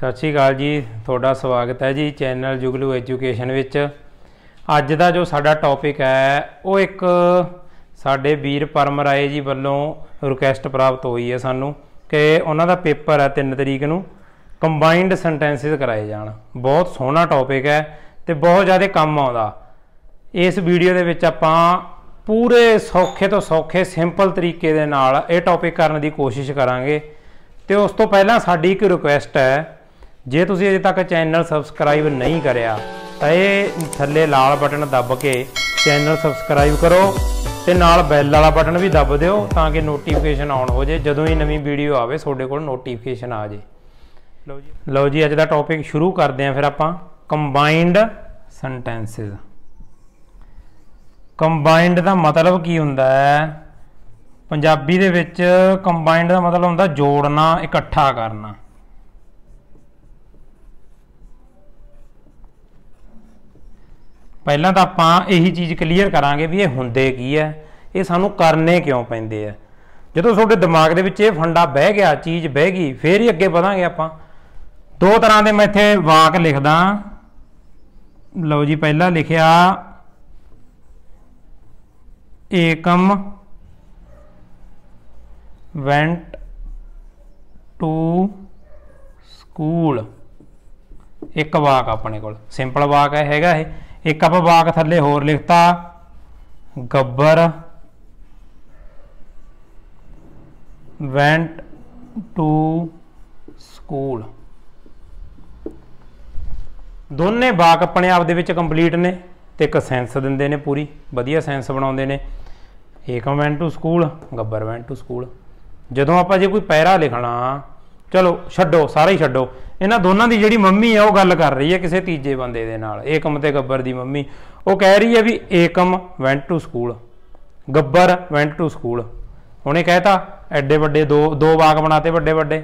ਸਤਿ ਸ਼੍ਰੀ ਅਕਾਲ ਜੀ ਤੁਹਾਡਾ ਸਵਾਗਤ ਹੈ ਜੀ ਚੈਨਲ ਜੁਗਲੂ ਐਜੂਕੇਸ਼ਨ ਵਿੱਚ ਅੱਜ ਦਾ ਜੋ ਸਾਡਾ ਟੌਪਿਕ ਹੈ ਉਹ ਇੱਕ ਸਾਡੇ ਵੀਰ ਪਰਮ ਰਾਏ ਜੀ ਵੱਲੋਂ ਰਿਕੁਐਸਟ ਪ੍ਰਾਪਤ ਹੋਈ ਹੈ ਸਾਨੂੰ ਕਿ ਉਹਨਾਂ ਦਾ ਪੇਪਰ ਹੈ 3 ਤਰੀਕ ਨੂੰ ਕੰਬਾਈਨਡ ਸੈਂਟੈਂਸਸ ਕਰਾਏ ਜਾਣ ਬਹੁਤ ਸੋਹਣਾ ਟੌਪਿਕ ਹੈ ਤੇ ਬਹੁਤ ਜ਼ਿਆਦਾ ਕੰਮ ਆਉਂਦਾ ਇਸ ਵੀਡੀਓ ਦੇ ਵਿੱਚ ਆਪਾਂ ਪੂਰੇ ਸੌਖੇ ਤੋਂ ਸੌਖੇ ਸਿੰਪਲ ਤਰੀਕੇ ਦੇ ਨਾਲ ਇਹ ਟੌਪਿਕ ਕਰਨ ਦੀ ਕੋਸ਼ਿਸ਼ ਕਰਾਂਗੇ ਤੇ ਉਸ ਤੋਂ ਪਹਿਲਾਂ ਸਾਡੀ ਇੱਕ ਰਿਕੁਐਸਟ ਹੈ ਜੇ ਤੁਸੀਂ ਅਜੇ ਤੱਕ ਚੈਨਲ ਸਬਸਕ੍ਰਾਈਬ ਨਹੀਂ ਕਰਿਆ ਤਾਂ ਇਹ ਥੱਲੇ ਲਾਲ ਬਟਨ ਦੱਬ ਕੇ ਚੈਨਲ ਸਬਸਕ੍ਰਾਈਬ ਕਰੋ ਤੇ ਨਾਲ ਬੈਲ ਵਾਲਾ ਬਟਨ ਵੀ ਦੱਬ ਦਿਓ ਤਾਂ ਕਿ ਨੋਟੀਫਿਕੇਸ਼ਨ ਆਨ ਹੋ ਜੇ ਜਦੋਂ ਹੀ ਨਵੀਂ ਵੀਡੀਓ ਆਵੇ ਤੁਹਾਡੇ ਕੋਲ ਨੋਟੀਫਿਕੇਸ਼ਨ ਆ ਜੇ ਲਓ ਜੀ ਲਓ ਜੀ ਅੱਜ ਦਾ ਟੌਪਿਕ ਸ਼ੁਰੂ ਕਰਦੇ ਆਂ ਫਿਰ ਆਪਾਂ ਕੰਬਾਈਨਡ ਸੈਂਟੈਂਸਸ ਕੰਬਾਈਨਡ ਦਾ ਮਤਲਬ ਕੀ ਹੁੰਦਾ ਹੈ ਪੰਜਾਬੀ ਦੇ ਵਿੱਚ ਕੰਬਾਈਨਡ ਦਾ ਮਤਲਬ ਹੁੰਦਾ ਜੋੜਨਾ ਇਕੱਠਾ ਕਰਨਾ ਪਹਿਲਾਂ ਤਾਂ ਆਪਾਂ ਇਹੀ ਚੀਜ਼ ਕਲੀਅਰ ਕਰਾਂਗੇ ਵੀ ਇਹ ਹੁੰਦੇ ਕੀ ਹੈ ਇਹ ਸਾਨੂੰ ਕਰਨੇ ਕਿਉਂ ਪੈਂਦੇ ਆ ਜਦੋਂ ਤੁਹਾਡੇ ਦਿਮਾਗ ਦੇ ਵਿੱਚ ਇਹ ਫੰਡਾ ਬਹਿ ਗਿਆ ਚੀਜ਼ ਬਹਿ ਗਈ ਫੇਰ ਹੀ ਅੱਗੇ ਵਧਾਂਗੇ ਆਪਾਂ ਦੋ ਤਰ੍ਹਾਂ ਦੇ ਮੈਂ ਇੱਥੇ ਵਾਕ ਲਿਖਦਾ ਲਓ ਜੀ ਪਹਿਲਾ ਲਿਖਿਆ ਏਕਮ ਵੈਂਟ ਟੂ ਸਕੂਲ ਇੱਕ ਵਾਕ ਆਪਣੇ ਕੋਲ ਸਿੰਪਲ ਵਾਕ ਹੈ ਹੈਗਾ ਇਹ ਇੱਕ ਆਪਾਂ ਵਾਕ ਥੱਲੇ ਹੋਰ ਲਿਖਤਾ ਗੱਬਰ ਵੈਂਟ ਟੂ ਸਕੂਲ ਦੋਨੇ ਵਾਕ ਆਪਣੇ ਆਪ ਦੇ ਵਿੱਚ ਕੰਪਲੀਟ ਨੇ ਤੇ ਇੱਕ ਸੈਂਸ ਦਿੰਦੇ ਨੇ ਪੂਰੀ ਵਧੀਆ ਸੈਂਸ ਬਣਾਉਂਦੇ ਨੇ Ekam went to school Gabbar went to school ਜਦੋਂ ਆਪਾਂ ਜੇ ਕੋਈ ਪੈਰਾ ਲਿਖਣਾ ਚਲੋ ਛੱਡੋ ਸਾਰਾ ਹੀ ਛੱਡੋ ਇਹਨਾਂ ਦੋਨਾਂ ਦੀ ਜਿਹੜੀ ਮੰਮੀ ਆ ਉਹ ਗੱਲ ਕਰ ਰਹੀ ਹੈ ਕਿਸੇ ਤੀਜੇ ਬੰਦੇ ਦੇ ਨਾਲ ਏਕਮ ਤੇ ਗੱਬਰ ਦੀ ਮੰਮੀ ਉਹ ਕਹਿ ਰਹੀ ਹੈ ਵੀ Ekam went to school Gabbar went to school ਹੁਣੇ ਕਹਿਤਾ ਐਡੇ ਵੱਡੇ ਦੋ ਦੋ ਬਾਗ ਬਣਾਤੇ ਵੱਡੇ ਵੱਡੇ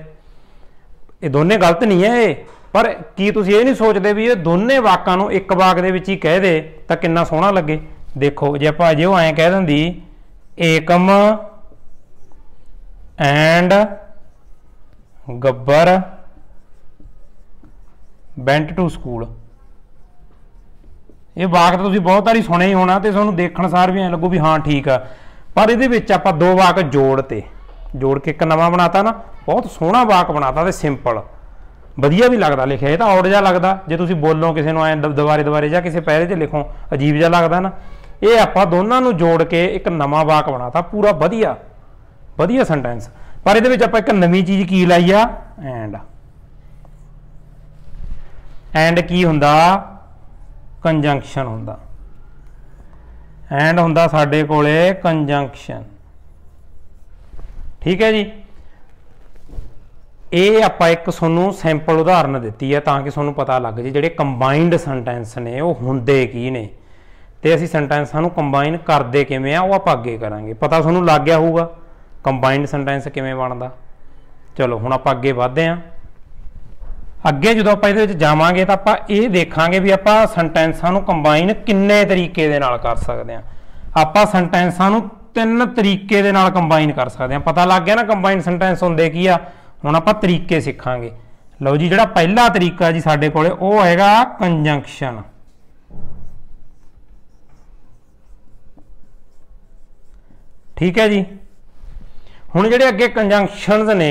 ਇਹ ਦੋਨੇ ਗਲਤ ਨਹੀਂ ਹੈ ਇਹ ਪਰ ਕੀ ਤੁਸੀਂ ਇਹ ਨਹੀਂ ਸੋਚਦੇ ਵੀ ਇਹ ਦੋਨੇ ਵਾਕਾਂ ਨੂੰ ਇੱਕ ਵਾਕ ਦੇ ਵਿੱਚ ਹੀ ਕਹਿ ਦੇ ਤਾਂ ਕਿੰਨਾ ਸੋਹਣਾ ਲੱਗੇ ਦੇਖੋ ਜੇ ਆਪਾਂ ਜੇ ਉਹ ਐਂ ਕਹਿ ਦਿੰਦੀ Ekam and Gabbar went to school ਇਹ ਵਾਕ ਤਾਂ ਤੁਸੀਂ ਬਹੁਤ ਵਾਰੀ ਸੁਣਿਆ ਹੀ ਹੋਣਾ ਤੇ ਤੁਹਾਨੂੰ ਦੇਖਣ ਸਾਰ ਵੀ ਐ ਲੱਗੂ ਵੀ ਹਾਂ ਠੀਕ ਆ ਪਰ ਇਹਦੇ ਵਿੱਚ ਆਪਾਂ ਦੋ ਵਾਕ ਜੋੜ ਤੇ ਜੋੜ ਕੇ ਇੱਕ ਨਵਾਂ ਬਣਾਤਾ ਨਾ ਬਹੁਤ ਸੋਹਣਾ ਵਾਕ ਬਣਾਤਾ ਤੇ ਸਿੰਪਲ ਵਧੀਆ ਵੀ ਲੱਗਦਾ ਲਿਖਿਆ ਇਹ ਤਾਂ ਔੜ ਜਿਹਾ ਲੱਗਦਾ ਜੇ ਤੁਸੀਂ ਬੋਲੋ ਕਿਸੇ ਨੂੰ ਐ ਦੁਬਾਰੇ ਦੁਬਾਰੇ ਜਾਂ ਕਿਸੇ ਪੈਰੇ 'ਚ ਲਿਖੋ ਅਜੀਬ ਜਿਹਾ ਲੱਗਦਾ ਨਾ ਇਹ ਆਪਾਂ ਦੋਨਾਂ ਨੂੰ ਜੋੜ ਕੇ ਇੱਕ ਨਵਾਂ ਵਾਕ ਬਣਾਤਾ ਪੂਰਾ ਵਧੀਆ ਵਧੀਆ ਸੈਂਟੈਂਸ ਪਰ ਇਹਦੇ ਵਿੱਚ ਆਪਾਂ ਇੱਕ ਨਵੀਂ ਚੀਜ਼ ਕੀ ਲਾਈ ਆ ਐਂਡ ਐਂਡ ਕੀ ਹੁੰਦਾ ਕੰਜੰਕਸ਼ਨ ਹੁੰਦਾ ਐਂਡ ਹੁੰਦਾ ਸਾਡੇ ਕੋਲੇ ਕੰਜੰਕਸ਼ਨ ਠੀਕ ਹੈ ਜੀ ਇਹ ਆਪਾਂ ਇੱਕ ਤੁਹਾਨੂੰ ਸੈਂਪਲ ਉਦਾਹਰਨ ਦਿੱਤੀ ਹੈ ਤਾਂ ਕਿ ਤੁਹਾਨੂੰ ਪਤਾ ਲੱਗ ਜੇ ਜਿਹੜੇ ਕੰਬਾਈਨਡ ਸੈਂਟੈਂਸ ਨੇ ਉਹ ਹੁੰਦੇ ਕੀ ਨੇ ਤੇ ਅਸੀਂ ਸੈਂਟੈਂਸਾਂ ਨੂੰ ਕੰਬਾਈਨ ਕਰਦੇ ਕਿਵੇਂ ਆ ਉਹ ਆਪਾਂ ਅੱਗੇ ਕਰਾਂਗੇ ਪਤਾ ਤੁਹਾਨੂੰ ਲੱਗ ਗਿਆ ਹੋਊਗਾ ਕੰਬਾਈਨਡ ਸੈਂਟੈਂਸ ਕਿਵੇਂ ਬਣਦਾ ਚਲੋ ਹੁਣ ਆਪਾਂ ਅੱਗੇ ਵਧਦੇ ਆਂ ਅੱਗੇ ਜਦੋਂ ਆਪਾਂ ਇਹਦੇ ਵਿੱਚ ਜਾਵਾਂਗੇ ਤਾਂ ਆਪਾਂ ਇਹ ਦੇਖਾਂਗੇ ਵੀ ਆਪਾਂ ਸੈਂਟੈਂਸਾਂ ਨੂੰ ਕੰਬਾਈਨ ਕਿੰਨੇ ਤਰੀਕੇ ਦੇ ਨਾਲ ਕਰ ਸਕਦੇ ਆਂ ਆਪਾਂ ਸੈਂਟੈਂਸਾਂ ਨੂੰ ਤਿੰਨ ਤਰੀਕੇ ਦੇ ਨਾਲ ਕੰਬਾਈਨ ਕਰ ਸਕਦੇ ਆਂ ਪਤਾ ਲੱਗ ਗਿਆ ਨਾ ਕੰਬਾਈਨ ਸੈਂਟੈਂਸ ਹੁੰਦੇ ਕੀ ਆ ਹੁਣ ਆਪਾਂ ਤਰੀਕੇ ਸਿੱਖਾਂਗੇ ਲਓ ਜੀ ਜਿਹੜਾ ਪਹਿਲਾ ਤਰੀਕਾ ਜੀ ਸਾਡੇ ਕੋਲੇ ਉਹ ਹੈਗਾ ਕੰਜੰਕਸ਼ਨ ਠੀਕ ਹੈ ਜੀ ਹੁਣ ਜਿਹੜੇ ਅੱਗੇ ਕੰਜੰਕਸ਼ਨਸ ਨੇ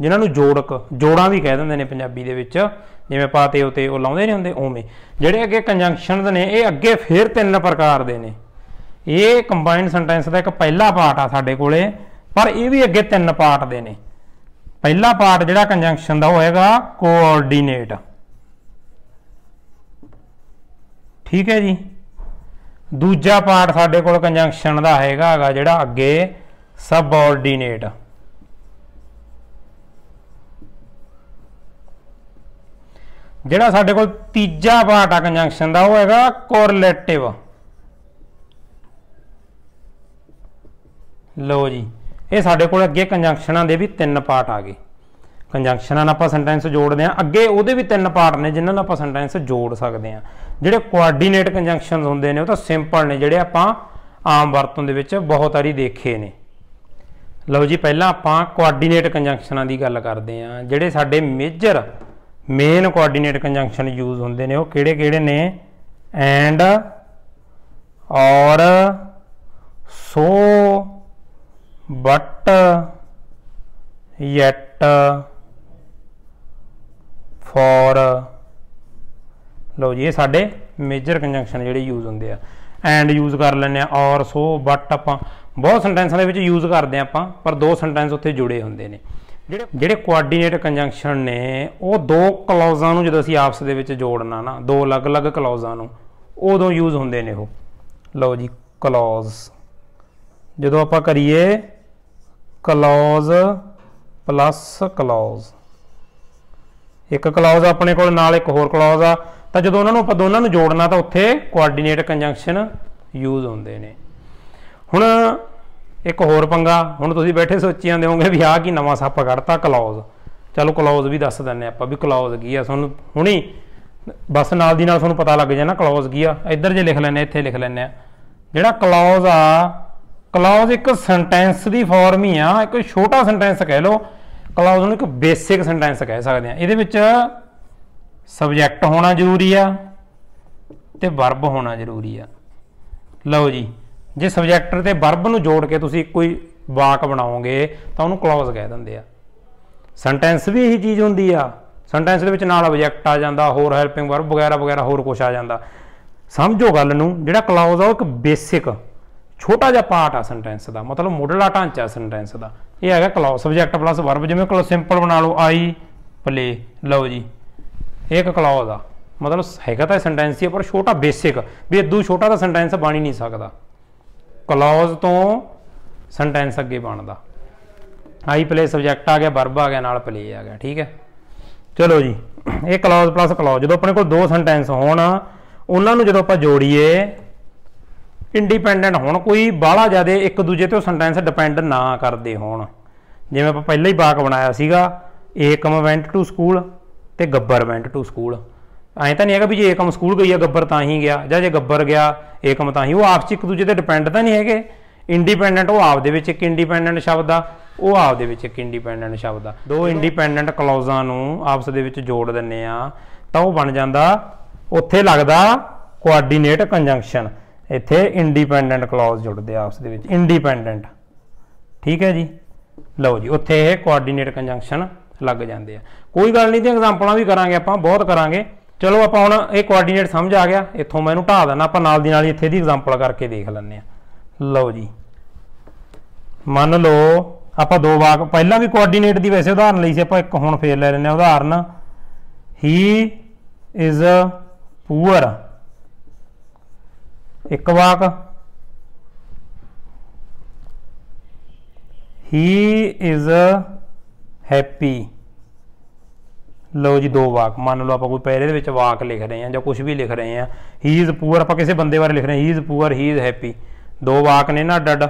ਜਿਨ੍ਹਾਂ ਨੂੰ ਜੋੜਕ ਜੋੜਾਂ ਵੀ ਕਹਿ ਦਿੰਦੇ ਨੇ ਪੰਜਾਬੀ ਦੇ ਵਿੱਚ ਜਿਵੇਂ ਪਾ ਤੇ ਉਤੇ ਉਹ ਲਾਉਂਦੇ ਨਹੀਂ ਹੁੰਦੇ ਉਵੇਂ ਜਿਹੜੇ ਅੱਗੇ ਕੰਜੰਕਸ਼ਨਸ ਨੇ ਇਹ ਅੱਗੇ ਫੇਰ ਤਿੰਨ ਪ੍ਰਕਾਰ ਦੇ ਨੇ ਇਹ ਕੰਬਾਈਨਡ ਸੈਂਟੈਂਸ ਦਾ ਇੱਕ ਪਹਿਲਾ ਪਾਰਟ ਆ ਸਾਡੇ ਕੋਲੇ ਪਰ ਇਹ ਵੀ ਅੱਗੇ ਤਿੰਨ ਪਾਰਟ ਦੇ ਨੇ ਪਹਿਲਾ ਪਾਰਟ ਜਿਹੜਾ ਕੰਜੰਕਸ਼ਨ ਦਾ ਹੋਏਗਾ ਕੋਆਰਡੀਨੇਟ ਠੀਕ ਹੈ ਜੀ ਦੂਜਾ ਪਾਰਟ ਸਾਡੇ ਕੋਲ ਕੰਜੰਕਸ਼ਨ ਦਾ ਹੈਗਾ ਹੈਗਾ ਜਿਹੜਾ ਅੱਗੇ subordinate ਜਿਹੜਾ ਸਾਡੇ ਕੋਲ ਤੀਜਾ ਪਾਰਟ ਆ ਕੰਜੰਕਸ਼ਨ ਦਾ ਉਹ ਹੈਗਾ ਕੋਰਲੇਟਿਵ ਲੋ ਜੀ ਇਹ ਸਾਡੇ ਕੋਲ ਅੱਗੇ ਕੰਜੰਕਸ਼ਨਾਂ ਦੇ ਵੀ ਤਿੰਨ ਪਾਰਟ ਆ ਗਏ ਕੰਜੰਕਸ਼ਨਾਂ ਨਾਲ ਆਪਾਂ ਸੈਂਟੈਂਸ ਜੋੜਦੇ ਆ ਅੱਗੇ ਉਹਦੇ ਵੀ ਤਿੰਨ ਪਾਰਟ ਨੇ ਜਿਨ੍ਹਾਂ ਨਾਲ ਆਪਾਂ ਸੈਂਟੈਂਸ ਜੋੜ ਸਕਦੇ ਆ ਜਿਹੜੇ ਕੋਆਰਡੀਨੇਟ ਕੰਜੰਕਸ਼ਨਸ ਹੁੰਦੇ ਨੇ ਉਹ ਤਾਂ ਸਿੰਪਲ ਨੇ ਜਿਹੜੇ ਆਪਾਂ ਆਮ ਵਰਤੋਂ ਦੇ ਵਿੱਚ ਬਹੁਤ ਵਾਰੀ ਦੇਖੇ ਨੇ ਲਓ ਜੀ ਪਹਿਲਾਂ ਆਪਾਂ ਕੋਆਰਡੀਨੇਟ ਕੰਜੰਕਸ਼ਨਾਂ ਦੀ ਗੱਲ ਕਰਦੇ ਆਂ ਜਿਹੜੇ ਸਾਡੇ major main coordinate conjunction use ਹੁੰਦੇ ਨੇ ਉਹ ਕਿਹੜੇ-ਕਿਹੜੇ ਨੇ ਐਂਡ ਔਰ ਸੋ ਬਟ ਯੈਟ ਫੋਰ ਲਓ ਜੀ ਇਹ ਸਾਡੇ ਮੇਜਰ ਕੰਜੰਕਸ਼ਨ ਜਿਹੜੇ ਯੂਜ਼ ਹੁੰਦੇ ਆ ਐਂਡ ਯੂਜ਼ ਕਰ ਲੈਣੇ ਆ ਔਰ ਸੋ ਬਟ ਆਪਾਂ ਬਹੁਤ ਸੈਂਟੈਂਸਾਂ ਦੇ ਵਿੱਚ ਯੂਜ਼ ਕਰਦੇ ਆਪਾਂ ਪਰ ਦੋ ਸੈਂਟੈਂਸ ਉੱਥੇ ਜੁੜੇ ਹੁੰਦੇ ਨੇ ਜਿਹੜੇ ਜਿਹੜੇ ਕੋਆਰਡੀਨੇਟ ਕੰਜੰਕਸ਼ਨ ਨੇ ਉਹ ਦੋ ਕਲੌਜ਼ਾਂ ਨੂੰ ਜਦੋਂ ਅਸੀਂ ਆਪਸ ਦੇ ਵਿੱਚ ਜੋੜਨਾ ਨਾ ਦੋ ਅਲੱਗ-ਅਲੱਗ ਕਲੌਜ਼ਾਂ ਨੂੰ ਉਦੋਂ ਯੂਜ਼ ਹੁੰਦੇ ਨੇ ਉਹ ਲਓ ਜੀ ਕਲੌਜ਼ ਜਦੋਂ ਆਪਾਂ ਕਰੀਏ ਕਲੌਜ਼ ਪਲੱਸ ਕਲੌਜ਼ ਇੱਕ ਕਲੌਜ਼ ਆਪਣੇ ਕੋਲ ਨਾਲ ਇੱਕ ਹੋਰ ਕਲੌਜ਼ ਆ ਤਾਂ ਜਦੋਂ ਉਹਨਾਂ ਨੂੰ ਆਪਾਂ ਦੋਨਾਂ ਨੂੰ ਜੋੜਨਾ ਤਾਂ ਉੱਥੇ ਕੋਆਰਡੀਨੇਟ ਕੰਜੰਕਸ਼ਨ ਯੂਜ਼ ਹੁੰਦੇ ਨੇ ਹੁਣ ਇੱਕ ਹੋਰ ਪੰਗਾ ਹੁਣ ਤੁਸੀਂ ਬੈਠੇ ਸੋਚੀ ਜਾਂਦੇ ਹੋਗੇ ਵੀ ਆਹ ਕੀ ਨਵਾਂ ਸੱਪ ਕੱਢਤਾ ਕਲੌਜ਼ ਚਲੋ ਕਲੌਜ਼ ਵੀ ਦੱਸ ਦਿੰਨੇ ਆਪਾਂ ਵੀ ਕਲੌਜ਼ ਕੀ ਆ ਤੁਹਾਨੂੰ ਹੁਣੀ ਬਸ ਨਾਲ ਦੀ ਨਾਲ ਤੁਹਾਨੂੰ ਪਤਾ ਲੱਗ ਜਾਣਾ ਕਲੌਜ਼ ਕੀ ਆ ਇੱਧਰ ਜੇ ਲਿਖ ਲੈਨੇ ਇੱਥੇ ਲਿਖ ਲੈਨੇ ਆ ਜਿਹੜਾ ਕਲੌਜ਼ ਆ ਕਲੌਜ਼ ਇੱਕ ਸੈਂਟੈਂਸ ਦੀ ਫਾਰਮ ਹੀ ਆ ਇੱਕ ਛੋਟਾ ਸੈਂਟੈਂਸ ਕਹਿ ਲਓ ਕਲੌਜ਼ ਨੂੰ ਇੱਕ ਬੇਸਿਕ ਸੈਂਟੈਂਸ ਕਹਿ ਸਕਦੇ ਆ ਇਹਦੇ ਵਿੱਚ ਸਬਜੈਕਟ ਹੋਣਾ ਜ਼ਰੂਰੀ ਆ ਤੇ ਵਰਬ ਹੋਣਾ ਜ਼ਰੂਰੀ ਆ ਲਓ ਜੀ ਜੇ ਸਬਜੈਕਟ ਤੇ ਵਰਬ ਨੂੰ ਜੋੜ ਕੇ ਤੁਸੀਂ ਕੋਈ ਵਾਕ ਬਣਾਓਗੇ ਤਾਂ ਉਹਨੂੰ ਕਲੌਜ਼ ਕਹਿ ਦਿੰਦੇ ਆ ਸੈਂਟੈਂਸ ਵੀ ਇਹੀ ਚੀਜ਼ ਹੁੰਦੀ ਆ ਸੈਂਟੈਂਸ ਦੇ ਵਿੱਚ ਨਾਲ ਆਬਜੈਕਟ ਆ ਜਾਂਦਾ ਹੋਰ ਹੈਲਪਿੰਗ ਵਰਬ ਵਗੈਰਾ ਵਗੈਰਾ ਹੋਰ ਕੁਝ ਆ ਜਾਂਦਾ ਸਮਝੋ ਗੱਲ ਨੂੰ ਜਿਹੜਾ ਕਲੌਜ਼ ਆ ਉਹ ਇੱਕ ਬੇਸਿਕ ਛੋਟਾ ਜਿਹਾ ਪਾਰਟ ਆ ਸੈਂਟੈਂਸ ਦਾ ਮਤਲਬ ਮੁੱਢਲਾ ਢਾਂਚਾ ਸੈਂਟੈਂਸ ਦਾ ਇਹ ਹੈਗਾ ਕਲੌਜ਼ ਸਬਜੈਕਟ ਪਲੱਸ ਵਰਬ ਜਿਵੇਂ ਕੋਲ ਸਿੰਪਲ ਬਣਾ ਲਓ ਆਈ ਪਲੇ ਲਓ ਜੀ ਇਹ ਇੱਕ ਕਲੌਜ਼ ਆ ਮਤਲਬ ਹੈਗਾ ਤਾਂ ਸੈਂਟੈਂਸ ਹੀ ਆ ਪਰ ਛੋਟਾ ਬੇਸਿਕ ਵੀ ਇਦੋਂ ਛੋਟਾ ਤਾਂ ਸੈਂਟੈਂਸ ਬਣ ਹੀ ਨਹੀਂ ਸਕਦਾ ਕਲੌਜ਼ ਤੋਂ ਸੈਂਟੈਂਸ ਅੱਗੇ ਬਣਦਾ ਆਈ ਪਲੇ ਸਬਜੈਕਟ ਆ ਗਿਆ ਵਰਬ ਆ ਗਿਆ ਨਾਲ ਪਲੇ ਆ ਗਿਆ ਠੀਕ ਹੈ ਚਲੋ ਜੀ ਇਹ ਕਲੌਜ਼ ਪਲੱਸ ਕਲੌਜ਼ ਜਦੋਂ ਆਪਣੇ ਕੋਲ ਦੋ ਸੈਂਟੈਂਸ ਹੋਣ ਉਹਨਾਂ ਨੂੰ ਜਦੋਂ ਆਪਾਂ ਜੋੜੀਏ ਇੰਡੀਪੈਂਡੈਂਟ ਹੋਣ ਕੋਈ ਬਾਹਲਾ ਜ਼ਿਆਦਾ ਇੱਕ ਦੂਜੇ ਤੇ ਉਹ ਸੈਂਟੈਂਸ ਡਿਪੈਂਡ ਨਾ ਕਰਦੇ ਹੋਣ ਜਿਵੇਂ ਆਪਾਂ ਪਹਿਲਾਂ ਹੀ ਬਾਕ ਬਣਾਇਆ ਸੀਗਾ ਏਕਮ ਵੈਂਟ ਟੂ ਸਕੂਲ ਤੇ ਗੱਬਰ ਵੈਂਟ ਟੂ ਸਕੂਲ ਐਂ ਤਾਂ ਨਹੀਂ ਹੈਗਾ ਵੀ ਜੇ ਏਕਮ ਸਕੂਲ ਗਈ ਆ ਗੱਬਰ ਤਾਂ ਹੀ ਗਿਆ ਜਾਂ ਜੇ ਗੱਬਰ ਗਿਆ ਏਕਮ ਤਾਂ ਹੀ ਉਹ ਆਪਸ ਚ ਇੱਕ ਦੂਜੇ ਤੇ ਡਿਪੈਂਡ ਤਾਂ ਨਹੀਂ ਹੈਗੇ ਇੰਡੀਪੈਂਡੈਂਟ ਉਹ ਆਪ ਦੇ ਵਿੱਚ ਇੱਕ ਇੰਡੀਪੈਂਡੈਂਟ ਸ਼ਬਦ ਆ ਉਹ ਆਪ ਦੇ ਵਿੱਚ ਇੱਕ ਇੰਡੀਪੈਂਡੈਂਟ ਸ਼ਬਦ ਆ ਦੋ ਇੰਡੀਪੈਂਡੈਂਟ ਕਲੌਜ਼ਾਂ ਨੂੰ ਆਪਸ ਦੇ ਵਿੱਚ ਜੋੜ ਦਿੰਨੇ ਆ ਤਾਂ ਉਹ ਬਣ ਜਾਂਦਾ ਉੱਥੇ ਲੱਗਦਾ ਕੋਆਰਡੀਨੇਟ ਕੰਜੰਕਸ਼ਨ ਇੱਥੇ ਇੰਡੀਪੈਂਡੈਂਟ ਕਲੌਜ਼ ਜੁੜਦੇ ਆ ਆਪਸ ਦੇ ਵਿੱਚ ਇੰਡੀਪੈਂਡੈਂਟ ਠੀਕ ਹੈ ਜੀ ਲਓ ਜੀ ਉੱਥੇ ਇਹ ਕੋਆਰਡੀਨੇਟ ਕੰਜੰਕਸ਼ਨ ਲੱਗ ਜਾਂਦੇ ਆ ਕੋਈ ਗੱਲ ਨਹੀਂ ਤੇ ਐਗਜ਼ਾਮਪਲਾਂ ਵੀ ਕਰਾਂਗੇ ਆਪਾਂ ਬਹੁਤ ਕਰਾਂਗੇ ਚਲੋ ਆਪਾਂ ਹੁਣ ਇਹ ਕੋਆਰਡੀਨੇਟ ਸਮਝ ਆ ਗਿਆ ਇੱਥੋਂ ਮੈਂ ਇਹਨੂੰ ਢਾ ਦਿੰਦਾ ਆਪਾਂ ਨਾਲ ਦੀ ਨਾਲ ਹੀ ਇੱਥੇ ਦੀ ਐਗਜ਼ਾਮਪਲ ਕਰਕੇ ਦੇਖ ਲੈਂਦੇ ਆ ਲਓ ਜੀ ਮੰਨ ਲਓ ਆਪਾਂ ਦੋ ਵਾਕ ਪਹਿਲਾਂ ਵੀ ਕੋਆਰਡੀਨੇਟ ਦੀ ਵੈਸੇ ਉਦਾਹਰਨ ਲਈ ਸੀ ਆਪਾਂ ਇੱਕ ਹੁਣ ਫੇਰ ਲੈ ਲੈਂਦੇ ਆ ਉਦਾਹਰਨ ਹੀ ਇਜ਼ ਪੂਅਰ ਇੱਕ ਵਾਕ ਹੀ ਇਜ਼ ਹੈਪੀ ਲਓ ਜੀ ਦੋ ਵਾਕ ਮੰਨ ਲਓ ਆਪਾਂ ਕੋਈ ਪੈਰੇ ਦੇ ਵਿੱਚ ਵਾਕ ਲਿਖ ਰਹੇ ਹਾਂ ਜਾਂ ਕੁਝ ਵੀ ਲਿਖ ਰਹੇ ਹਾਂ ਹੀ ਇਜ਼ ਪੂਅਰ ਆਪਾਂ ਕਿਸੇ ਬੰਦੇ ਬਾਰੇ ਲਿਖ ਰਹੇ ਹਾਂ he is poor he is happy ਦੋ ਵਾਕ ਨੇ ਨਾ ਡੱਡ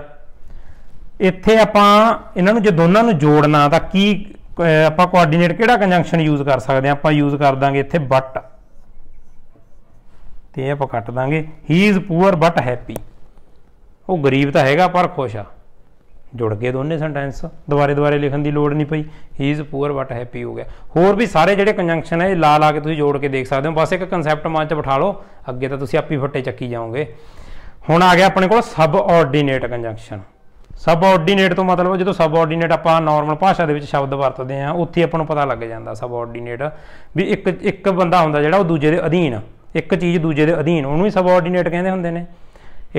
ਇੱਥੇ ਆਪਾਂ ਇਹਨਾਂ ਨੂੰ ਜੇ ਦੋਨਾਂ ਨੂੰ ਜੋੜਨਾ ਤਾਂ ਕੀ ਆਪਾਂ ਕੋਆਰਡੀਨੇਟ ਕਿਹੜਾ ਕੰਜੰਕਸ਼ਨ ਯੂਜ਼ ਕਰ ਸਕਦੇ ਆ ਆਪਾਂ ਯੂਜ਼ ਕਰ ਦਾਂਗੇ ਇੱਥੇ ਬਟ ਤੇ ਇਹ ਆਪਾਂ ਕੱਟ ਦਾਂਗੇ he is poor but happy ਉਹ ਗਰੀਬ ਤਾਂ ਹੈਗਾ ਪਰ ਖੁਸ਼ ਆ ਜੁੜ ਗਏ ਦੋਨੇ ਸੈਂਟੈਂਸ ਦੁਬਾਰੇ ਦੁਬਾਰੇ ਲਿਖਣ ਦੀ ਲੋੜ ਨਹੀਂ ਪਈ he is poor but happy ਹੋ ਗਿਆ ਹੋਰ ਵੀ ਸਾਰੇ ਜਿਹੜੇ ਕੰਜੰਕਸ਼ਨ ਹੈ ਇਹ ਲਾ ਲਾ ਕੇ ਤੁਸੀਂ ਜੋੜ ਕੇ ਦੇਖ ਸਕਦੇ ਹੋ ਬਸ ਇੱਕ ਕਨਸੈਪਟ ਮਨ 'ਚ ਬਿਠਾ ਲਓ ਅੱਗੇ ਤਾਂ ਤੁਸੀਂ ਆਪੀ ਫੱਟੇ ਚੱਕੀ ਜਾਓਗੇ ਹੁਣ ਆ ਗਿਆ ਆਪਣੇ ਕੋਲ ਸਬ ਆਰਡੀਨੇਟ ਕੰਜੰਕਸ਼ਨ ਸਬ ਆਰਡੀਨੇਟ ਤੋਂ ਮਤਲਬ ਜਦੋਂ ਸਬ ਆਰਡੀਨੇਟ ਆਪਾਂ ਨਾਰਮਲ ਭਾਸ਼ਾ ਦੇ ਵਿੱਚ ਸ਼ਬਦ ਵਰਤਦੇ ਆ ਉੱਥੇ ਆਪਾਂ ਨੂੰ ਪਤਾ ਲੱਗ ਜਾਂਦਾ ਸਬ ਆਰਡੀਨੇਟ ਵੀ ਇੱਕ ਇੱਕ ਬੰਦਾ ਹੁੰਦਾ ਜਿਹੜਾ ਉਹ ਦੂਜੇ ਦੇ ਅਧੀਨ ਇੱਕ ਚੀਜ਼ ਦੂਜੇ ਦੇ ਅਧੀਨ ਉਹਨੂੰ ਹੀ ਸਬ ਆਰਡੀਨੇਟ ਕਹਿੰਦੇ ਹੁੰਦੇ ਨੇ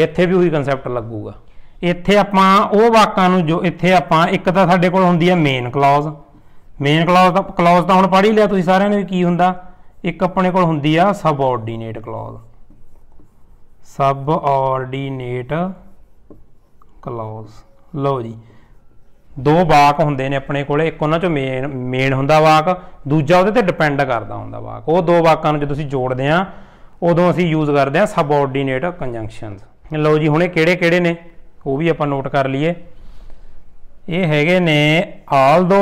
ਇੱਥੇ ਵੀ ਉਹੀ ਕਨਸੈਪਟ ਲੱਗੂਗਾ ਇੱਥੇ ਆਪਾਂ ਉਹ ਵਾਕਾਂ ਨੂੰ ਜੋ ਇੱਥੇ ਆਪਾਂ ਇੱਕ ਤਾਂ ਸਾਡੇ ਕੋਲ ਹੁੰਦੀ ਹੈ ਮੇਨ ਕਲੌਜ਼ ਮੇਨ ਕਲੌਜ਼ ਦਾ ਕਲੌਜ਼ ਤਾਂ ਹੁਣ ਪੜ੍ਹ ਹੀ ਲਿਆ ਤੁਸੀਂ ਸਾਰਿਆਂ ਨੇ ਕੀ ਹੁੰਦਾ ਇੱਕ ਆਪਣੇ ਕੋਲ ਹੁੰਦੀ ਆ ਸਬਆਰਡੀਨੇਟ ਕਲੌਜ਼ ਸਬਆਰਡੀਨੇਟ ਕਲੌਜ਼ ਲਓ ਜੀ ਦੋ ਵਾਕ ਹੁੰਦੇ ਨੇ ਆਪਣੇ ਕੋਲੇ ਇੱਕ ਉਹਨਾਂ ਚੋਂ ਮੇਨ ਮੇਨ ਹੁੰਦਾ ਵਾਕ ਦੂਜਾ ਉਹਦੇ ਤੇ ਡਿਪੈਂਡ ਕਰਦਾ ਹੁੰਦਾ ਵਾਕ ਉਹ ਦੋ ਵਾਕਾਂ ਨੂੰ ਜਦੋਂ ਅਸੀਂ ਜੋੜਦੇ ਆ ਉਦੋਂ ਅਸੀਂ ਯੂਜ਼ ਕਰਦੇ ਆ ਸਬਆਰਡੀਨੇਟ ਕੰਜੰਕਸ਼ਨਸ ਲਓ ਜੀ ਹੁਣ ਇਹ ਕਿਹੜੇ ਕਿਹੜੇ ਨੇ ਉਹ ਵੀ ਆਪਾਂ ਨੋਟ ਕਰ ਲਈਏ ਇਹ ਹੈਗੇ ਨੇ ਆਲਦੋ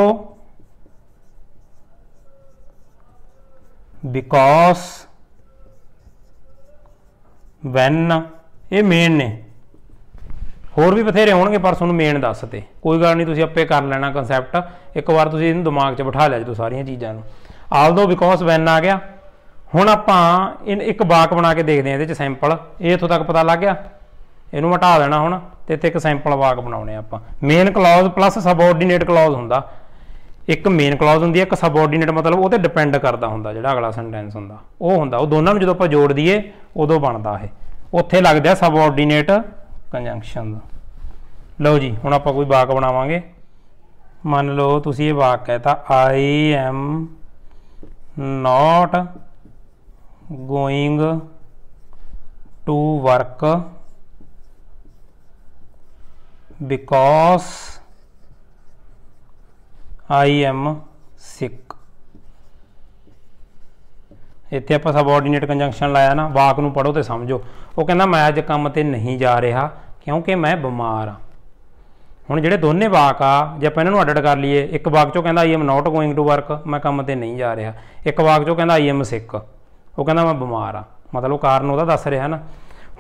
ਬਿਕੋਸ ਵੈਨ ਇਹ ਮੇਨ ਨੇ ਹੋਰ ਵੀ ਬਥੇਰੇ ਹੋਣਗੇ ਪਰ ਤੁਹਾਨੂੰ ਮੇਨ ਦੱਸਤੇ ਕੋਈ ਗੱਲ ਨਹੀਂ ਤੁਸੀਂ ਆਪੇ ਕਰ ਲੈਣਾ ਕਨਸੈਪਟ ਇੱਕ ਵਾਰ ਤੁਸੀਂ ਇਹਨੂੰ ਦਿਮਾਗ 'ਚ ਬਿਠਾ ਲਿਆ ਜਦੋਂ ਸਾਰੀਆਂ ਚੀਜ਼ਾਂ ਨੂੰ ਆਲਦੋ ਬਿਕੋਸ ਵੈਨ ਆ ਗਿਆ ਹੁਣ ਆਪਾਂ ਇੱਕ ਵਾਕ ਬਣਾ ਕੇ ਦੇਖਦੇ ਹਾਂ ਇਹਦੇ 'ਚ ਸੈਂਪਲ ਇਹ ਇਥੋਂ ਤੱਕ ਪਤਾ ਲੱਗ ਗਿਆ ਇਹਨੂੰ ਹਟਾ ਦੇਣਾ ਹੁਣ ਤੇ ਇੱਥੇ ਇੱਕ ਸੈਂਪਲ ਵਾਕ ਬਣਾਉਣੇ ਆਪਾਂ main clause plus subordinate clause ਹੁੰਦਾ ਇੱਕ ਮੇਨ ਕਲੌਜ਼ ਹੁੰਦੀ ਹੈ ਇੱਕ ਸਬਆਰਡੀਨੇਟ ਮਤਲਬ ਉਹ ਤੇ ਡਿਪੈਂਡ ਕਰਦਾ ਹੁੰਦਾ ਜਿਹੜਾ ਅਗਲਾ ਸੈਂਟੈਂਸ ਹੁੰਦਾ ਉਹ ਹੁੰਦਾ ਉਹ ਦੋਨਾਂ ਨੂੰ ਜਦੋਂ ਆਪਾਂ ਜੋੜ ਦਈਏ ਉਦੋਂ ਬਣਦਾ ਇਹ ਉੱਥੇ ਲੱਗਦਾ ਸਬਆਰਡੀਨੇਟ ਕੰਜੰਕਸ਼ਨ ਲਓ ਜੀ ਹੁਣ ਆਪਾਂ ਕੋਈ ਵਾਕ ਬਣਾਵਾਂਗੇ ਮੰਨ ਲਓ ਤੁਸੀਂ ਇਹ ਵਾਕ ਕਹਤਾ I am not going to work because I am sick ਇੱਥੇ ਆਪਾਂ ਸਬਆਰਡੀਨੇਟ ਕੰਜੰਕਸ਼ਨ ਲਾਇਆ ਨਾ ਵਾਕ ਨੂੰ ਪੜੋ ਤੇ ਸਮਝੋ ਉਹ ਕਹਿੰਦਾ ਮੈਂ ਅੱਜ ਕੰਮ ਤੇ ਨਹੀਂ ਜਾ ਰਿਹਾ ਕਿਉਂਕਿ ਮੈਂ ਬਿਮਾਰ ਹਾਂ ਹੁਣ ਜਿਹੜੇ ਦੋਨੇ ਵਾਕ ਆ ਜੇ ਆਪਾਂ ਇਹਨਾਂ ਨੂੰ ਐਡਿਟ ਕਰ ਲਈਏ ਇੱਕ ਵਾਕ ਚੋਂ ਕਹਿੰਦਾ I am not going to work ਮੈਂ ਕੰਮ ਤੇ ਨਹੀਂ ਜਾ ਰਿਹਾ ਇੱਕ ਵਾਕ ਚੋਂ ਕਹਿੰਦਾ ਆਈ ਐਮ ਸਿਕ ਉਹ ਕਹਿੰਦਾ ਮੈਂ ਬਿਮਾਰ ਆ ਮਤਲਬ ਉਹ ਕਾਰਨ ਉਹਦਾ ਦੱਸ ਰਿਹਾ ਨਾ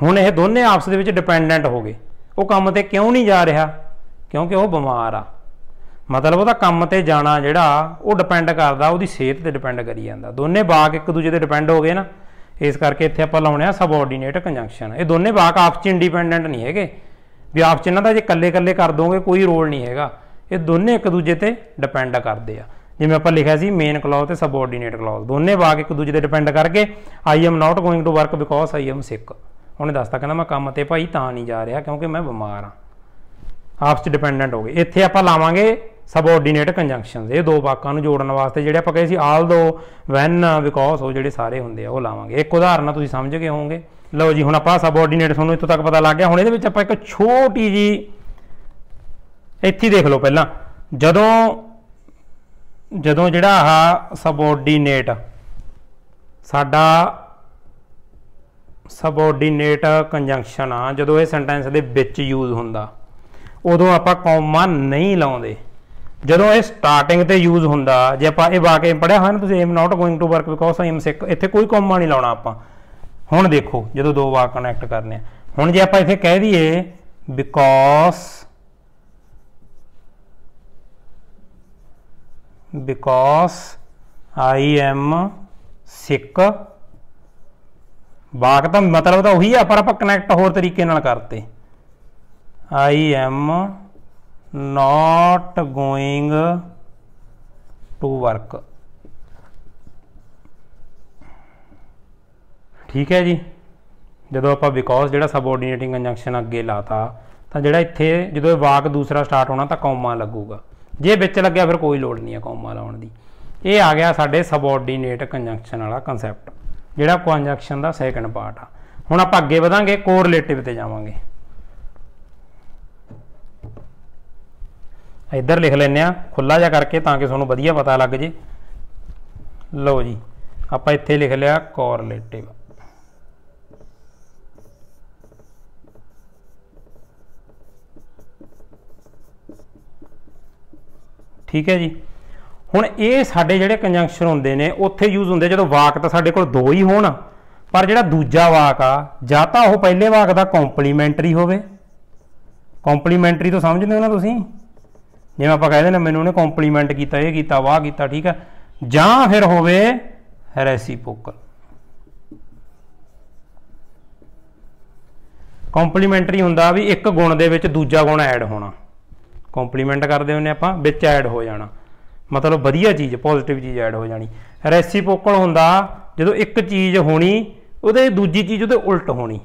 ਹੁਣ ਇਹ ਦੋਨੇ ਆਪਸ ਦੇ ਵਿੱਚ ਡਿਪੈਂਡੈਂਟ ਹੋ ਗਏ ਉਹ ਕੰਮ ਤੇ ਕਿਉਂ ਨਹੀਂ ਜਾ ਰਿਹਾ ਕਿਉਂਕਿ ਉਹ ਬਿਮਾਰ ਆ ਮਤਲਬ ਉਹਦਾ ਕੰਮ ਤੇ ਜਾਣਾ ਜਿਹੜਾ ਉਹ ਡਿਪੈਂਡ ਕਰਦਾ ਉਹਦੀ ਸਿਹਤ ਤੇ ਡਿਪੈਂਡ ਕਰੀ ਜਾਂਦਾ ਦੋਨੇ ਵਾਕ ਇੱਕ ਦੂਜੇ ਤੇ ਡਿਪੈਂਡ ਹੋ ਗਏ ਨਾ ਇਸ ਕਰਕੇ ਇੱਥੇ ਆਪਾਂ ਲਾਉਣੇ ਆ ਸਬਆਰਡੀਨੇਟ ਕੰਜੰਕਸ਼ਨ ਇਹ ਦੋਨੇ ਵਾਕ ਆਪਸ ਚ ਇੰਡੀਪੈਂਡੈਂਟ ਨਹੀਂ ਹੈਗੇ ਵੀ ਆਪਸ ਚ ਇਹਨਾਂ ਦਾ ਜੇ ਇਕੱਲੇ-ਇਕੱਲੇ ਕਰ ਦੋਗੇ ਕੋਈ ਰੋਲ ਨਹੀਂ ਹੈਗਾ ਇਹ ਦੋਨੇ ਇੱਕ ਦੂਜੇ ਤੇ ਡਿਪੈਂਡ ਕਰਦੇ ਆ ਜਿਵੇਂ ਆਪਾਂ ਲਿਖਿਆ ਸੀ ਮੇਨ ਕਲੌਜ਼ ਤੇ ਸਬਆਰਡੀਨੇਟ ਕਲੌਜ਼ ਦੋਨੇ ਵਾਕ ਇੱਕ ਦੂਜੇ ਤੇ ਡਿਪੈਂਡ ਕਰਕੇ I am not going to work because I am sick ਉਹਨੇ ਦੱਸਤਾ ਕਹਿੰਦਾ ਮੈਂ ਕੰਮ ਤੇ ਭਾਈ ਤਾਂ ਨਹੀਂ ਜਾ ਰਿਹਾ ਕਿਉਂਕਿ ਮੈਂ ਬਿਮਾਰ ਆ ਆਪਸ ਚ ਡਿਪੈਂਡੈਂਟ ਹੋ ਗਏ ਇੱਥੇ ਆਪਾਂ ਲਾਵਾਂਗੇ ਸਬਆਰਡੀਨੇਟ ਕੰਜੰਕਸ਼ਨਸ ਇਹ ਦੋ ਵਾਕਾਂ ਨੂੰ ਜੋੜਨ ਵਾਸਤੇ ਜਿਹੜੇ ਆਪਾਂ ਕਹੇ ਸੀ ਆਲ ਦੋ ਵੈਨ ਬਿਕੋਜ਼ ਉਹ ਜਿਹੜੇ ਸਾਰੇ ਹੁੰਦੇ ਆ ਉਹ ਲਾਵਾਂਗੇ ਇੱਕ ਉਦਾਹਰਨ ਤੁਸੀਂ ਸਮਝ ਗਏ ਹੋਵੋਗੇ ਲਓ ਜੀ ਹੁਣ ਆਪਾਂ ਸਬਆਰਡੀਨੇਟ ਤੁਹਾਨੂੰ ਇੱਥੋਂ ਤੱਕ ਪਤਾ ਲੱਗ ਗਿਆ ਹੁਣ ਇਹਦੇ ਵਿੱਚ ਆਪਾਂ ਇੱਕ ਛੋਟੀ ਜੀ ਇੱਥੇ ਦੇਖ ਲਓ ਪਹਿਲਾਂ ਜਦੋਂ ਜਦੋਂ ਜਿਹੜਾ ਆ ਸਬਆਰਡੀਨੇਟ ਸਾਡਾ ਸਬੋਰਡੀਨੇਟ ਕੰਜੰਕਸ਼ਨ ਆ ਜਦੋਂ ਇਹ ਸੈਂਟੈਂਸ ਦੇ ਵਿੱਚ ਯੂਜ਼ ਹੁੰਦਾ ਉਦੋਂ ਆਪਾਂ ਕੌਮਾ ਨਹੀਂ ਲਾਉਂਦੇ ਜਦੋਂ ਇਹ ਸਟਾਰਟਿੰਗ ਤੇ ਯੂਜ਼ ਹੁੰਦਾ ਜੇ ਆਪਾਂ ਇਹ ਵਾਕੇ ਪੜਿਆ ਹੋਇਆ ਨਾ ਤੁਸੀਂ I'm not going to work because I'm sick ਇੱਥੇ ਕੋਈ ਕੌਮਾ ਨਹੀਂ ਲਾਉਣਾ ਆਪਾਂ ਹੁਣ ਦੇਖੋ ਜਦੋਂ ਦੋ ਵਾਕ ਕਨੈਕਟ ਕਰਨੇ ਆ ਹੁਣ ਜੇ ਆਪਾਂ ਇੱਥੇ ਕਹਿ ਦਈਏ because because I am sick ਵਾਕ ਤਾਂ ਮਤਲਬ ਤਾਂ ਉਹੀ ਆ ਪਰ ਆਪਾਂ ਕਨੈਕਟ ਹੋਰ ਤਰੀਕੇ ਨਾਲ ਕਰਤੇ I am not going to work ਠੀਕ ਹੈ ਜੀ ਜਦੋਂ ਆਪਾਂ ਬਿਕੋਜ਼ ਜਿਹੜਾ ਸਬੋਰਡੀਨੇਟਿੰਗ ਕੰਜੰਕਸ਼ਨ ਅੱਗੇ ਲਾਤਾ ਤਾਂ ਜਿਹੜਾ ਇੱਥੇ ਜਦੋਂ ਇਹ ਵਾਕ ਦੂਸਰਾ ਸਟਾਰਟ ਹੋਣਾ ਤਾਂ ਕੌਮਾ ਲੱਗੂਗਾ ਜੇ ਵਿੱਚ ਲੱਗਿਆ ਫਿਰ ਕੋਈ ਲੋੜ ਨਹੀਂ ਹੈ ਕੌਮਾ ਲਾਉਣ ਦੀ ਇਹ ਆ ਗਿਆ ਸਾਡੇ ਸਬੋਰਡੀਨੇਟ ਕੰਜੰਕਸ਼ਨ ਵਾਲਾ ਕਨਸੈਪਟ ਜਿਹੜਾ ਕੰਜੰਕਸ਼ਨ ਦਾ ਸੈਕੰਡ ਪਾਰਟ ਆ ਹੁਣ ਆਪਾਂ ਅੱਗੇ ਵਧਾਂਗੇ ਕੋਰਿਲੇਟਿਵ ਤੇ ਜਾਵਾਂਗੇ ਇੱਧਰ ਲਿਖ ਲੈਨੇ ਆ ਖੁੱਲਾ ਜਿਹਾ ਕਰਕੇ ਤਾਂ ਕਿ ਤੁਹਾਨੂੰ ਵਧੀਆ ਪਤਾ ਲੱਗ ਜੇ ਲਓ ਜੀ ਆਪਾਂ ਇੱਥੇ ਲਿਖ ਲਿਆ ਕੋਰਿਲੇਟਿਵ ਠੀਕ ਹੈ ਜੀ ਹੁਣ ਇਹ ਸਾਡੇ ਜਿਹੜੇ ਕੰਜੰਕਸ਼ਨ ਹੁੰਦੇ ਨੇ ਉੱਥੇ ਯੂਜ਼ ਹੁੰਦੇ ਜਦੋਂ ਵਾਕ ਤਾਂ ਸਾਡੇ ਕੋਲ ਦੋ ਹੀ ਹੋਣ ਪਰ ਜਿਹੜਾ ਦੂਜਾ ਵਾਕ ਆ ਜਾਂ ਤਾਂ ਉਹ ਪਹਿਲੇ ਵਾਕ ਦਾ ਕੰਪਲੀਮੈਂਟਰੀ ਹੋਵੇ ਕੰਪਲੀਮੈਂਟਰੀ ਤੋਂ ਸਮਝਦੇ ਹੋ ਨਾ ਤੁਸੀਂ ਜਿਵੇਂ ਆਪਾਂ ਕਹਿੰਦੇ ਨੇ ਮੈਨੂੰ ਉਹਨੇ ਕੰਪਲੀਮੈਂਟ ਕੀਤਾ ਇਹ ਕੀਤਾ ਵਾਹ ਕੀਤਾ ਠੀਕ ਆ ਜਾਂ ਫਿਰ ਹੋਵੇ ਰੈਸੀਪੋਕਲ ਕੰਪਲੀਮੈਂਟਰੀ ਹੁੰਦਾ ਵੀ ਇੱਕ ਗੁਣ ਦੇ ਵਿੱਚ ਦੂਜਾ ਗੁਣ ਐਡ ਹੋਣਾ ਕੰਪਲੀਮੈਂਟ ਕਰਦੇ ਹੁੰਨੇ ਆਪਾਂ ਵਿੱਚ ਐਡ ਹੋ ਜਾਣਾ ਮਤਲਬ ਵਧੀਆ ਚੀਜ਼ ਪੋਜ਼ਿਟਿਵ ਚੀਜ਼ ਐਡ ਹੋ ਜਾਣੀ ਰੈਸੀਪੋਕਲ ਹੁੰਦਾ ਜਦੋਂ ਇੱਕ ਚੀਜ਼ ਹੋਣੀ ਉਹਦੇ ਦੂਜੀ ਚੀਜ਼ ਉਹਦੇ ਉਲਟ ਹੋਣੀ